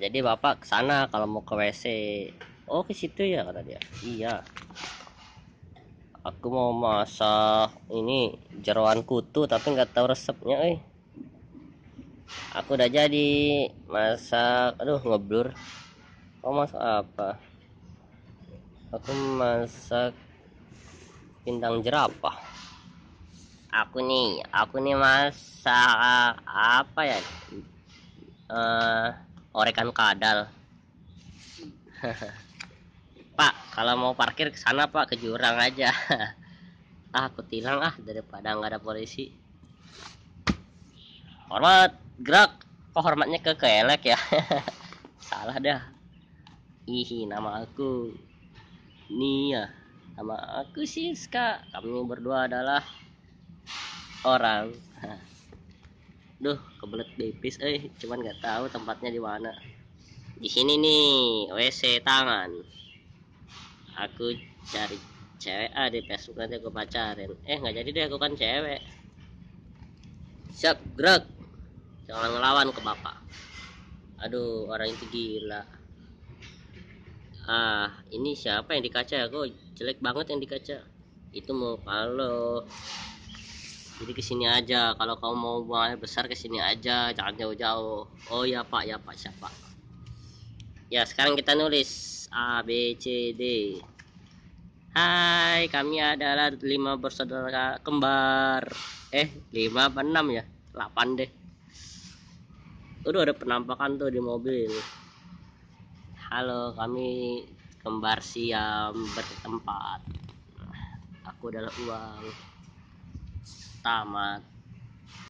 jadi bapak ke sana kalau mau ke WC oh ke situ ya kata dia iya aku mau masak ini jeruan kutu tapi nggak tahu resepnya eh aku udah jadi masak aduh ngeblur mau masak apa aku masak pindang jerapah aku nih aku nih masak apa ya uh, orekan kadal pak kalau mau parkir ke sana pak ke jurang aja ah aku tilang ah daripada nggak ada polisi hormat gerak kok hormatnya ke kelek ya salah dah ih nama aku Nia nama aku Siska kami berdua adalah orang duh kebelet pipis eh cuman nggak tahu tempatnya di mana di sini nih WC tangan aku cari cewek ah di Facebook nanti aku pacarin eh nggak jadi deh aku kan cewek siap gerak jangan ngelawan ke bapak aduh orang itu gila ah ini siapa yang dikaca, kaca aku jelek banget yang dikaca, itu mau palo jadi kesini aja kalau kamu mau buang air besar kesini aja jangan jauh-jauh oh ya pak ya pak siapa ya sekarang kita nulis A B C D Hai kami adalah lima bersaudara kembar eh lima apa enam ya delapan deh udah ada penampakan tuh di mobil halo kami kembar siam bertempat aku adalah uang 大吗？